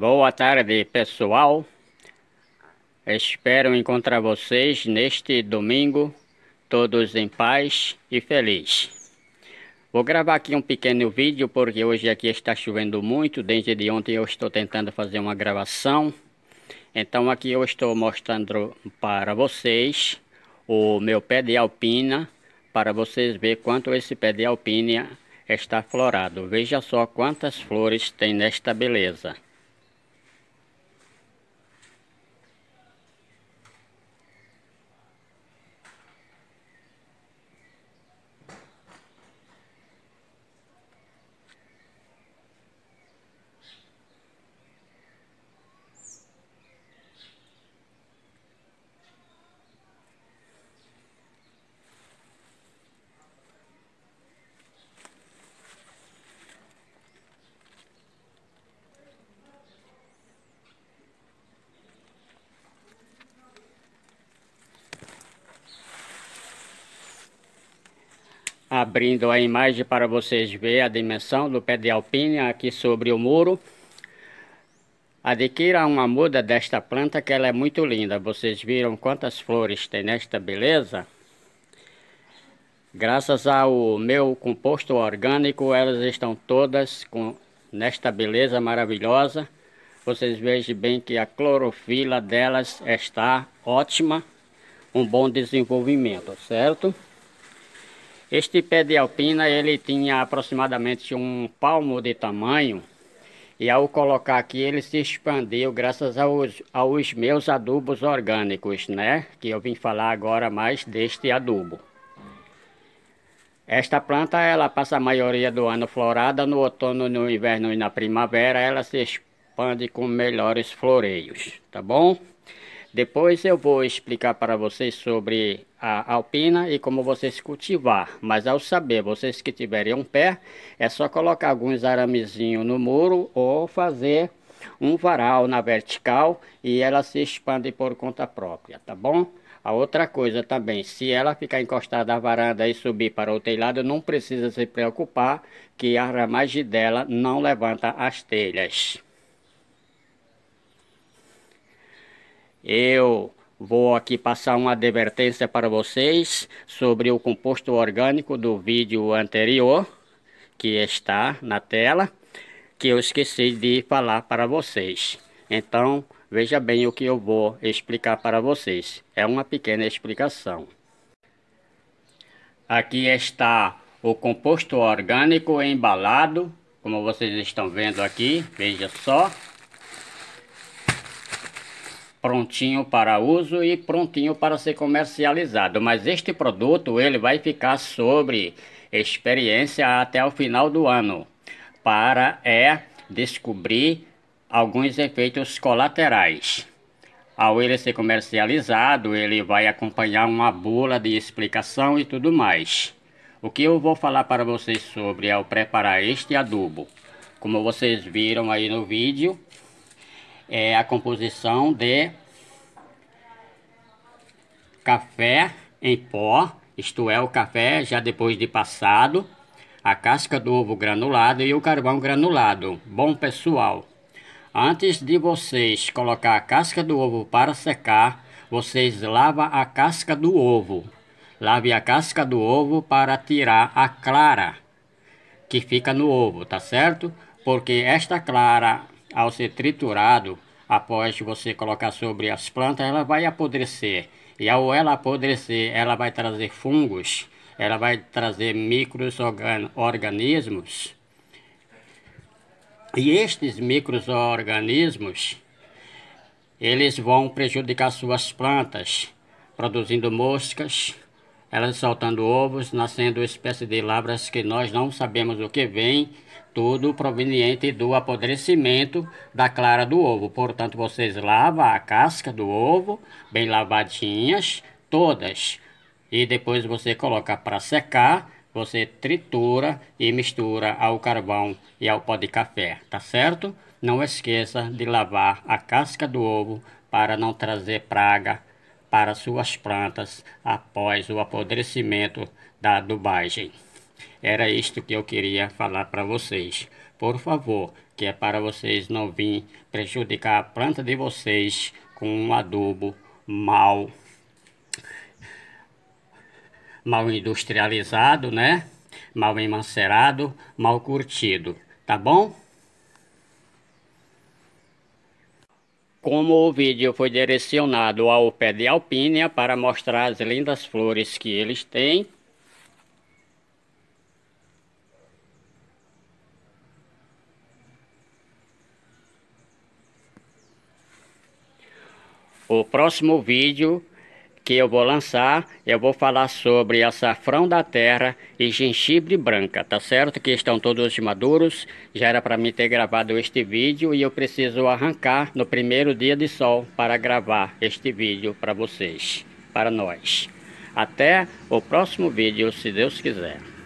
Boa tarde, pessoal. Espero encontrar vocês neste domingo, todos em paz e feliz. Vou gravar aqui um pequeno vídeo porque hoje aqui está chovendo muito. Desde de ontem eu estou tentando fazer uma gravação. Então aqui eu estou mostrando para vocês o meu pé de alpina para vocês verem quanto esse pé de alpina está florado. Veja só quantas flores tem nesta beleza. abrindo a imagem para vocês verem a dimensão do pé de alpina aqui sobre o muro. Adquira uma muda desta planta que ela é muito linda. Vocês viram quantas flores tem nesta beleza? Graças ao meu composto orgânico, elas estão todas com nesta beleza maravilhosa. Vocês vejam bem que a clorofila delas está ótima, um bom desenvolvimento, certo? Este pé de alpina ele tinha aproximadamente um palmo de tamanho e ao colocar aqui ele se expandiu graças aos, aos meus adubos orgânicos, né? Que eu vim falar agora mais deste adubo. Esta planta ela passa a maioria do ano florada, no outono, no inverno e na primavera ela se expande com melhores floreios, tá bom? Depois eu vou explicar para vocês sobre a alpina e como vocês cultivar. Mas ao saber, vocês que tiverem um pé, é só colocar alguns aramezinhos no muro ou fazer um varal na vertical e ela se expande por conta própria, tá bom? A outra coisa também, se ela ficar encostada à varanda e subir para o telhado, não precisa se preocupar que a ramagem dela não levanta as telhas. Eu vou aqui passar uma advertência para vocês sobre o composto orgânico do vídeo anterior que está na tela, que eu esqueci de falar para vocês. Então, veja bem o que eu vou explicar para vocês. É uma pequena explicação. Aqui está o composto orgânico embalado, como vocês estão vendo aqui, veja só prontinho para uso e prontinho para ser comercializado. Mas este produto ele vai ficar sobre experiência até o final do ano para é descobrir alguns efeitos colaterais. Ao ele ser comercializado, ele vai acompanhar uma bula de explicação e tudo mais. O que eu vou falar para vocês sobre ao preparar este adubo? Como vocês viram aí no vídeo, é a composição de café em pó, isto é, o café já depois de passado, a casca do ovo granulado e o carvão granulado. Bom pessoal, antes de vocês colocar a casca do ovo para secar, vocês lavam a casca do ovo. Lave a casca do ovo para tirar a clara que fica no ovo, tá certo? Porque esta clara ao ser triturado, após você colocar sobre as plantas, ela vai apodrecer. E ao ela apodrecer, ela vai trazer fungos, ela vai trazer organismos. E estes organismos, eles vão prejudicar suas plantas, produzindo moscas, elas soltando ovos, nascendo espécies de larvas que nós não sabemos o que vem, tudo proveniente do apodrecimento da clara do ovo. Portanto, vocês lavam a casca do ovo, bem lavadinhas, todas, e depois você coloca para secar, você tritura e mistura ao carvão e ao pó de café, tá certo? Não esqueça de lavar a casca do ovo para não trazer praga para suas plantas após o apodrecimento da adubagem. Era isto que eu queria falar para vocês. Por favor, que é para vocês não virem prejudicar a planta de vocês com um adubo mal mal industrializado, né? Mal emancerado, mal curtido, tá bom? Como o vídeo foi direcionado ao pé de alpínia para mostrar as lindas flores que eles têm, O próximo vídeo que eu vou lançar, eu vou falar sobre açafrão da terra e gengibre branca, tá certo? Que estão todos maduros, já era para mim ter gravado este vídeo e eu preciso arrancar no primeiro dia de sol para gravar este vídeo para vocês, para nós. Até o próximo vídeo, se Deus quiser.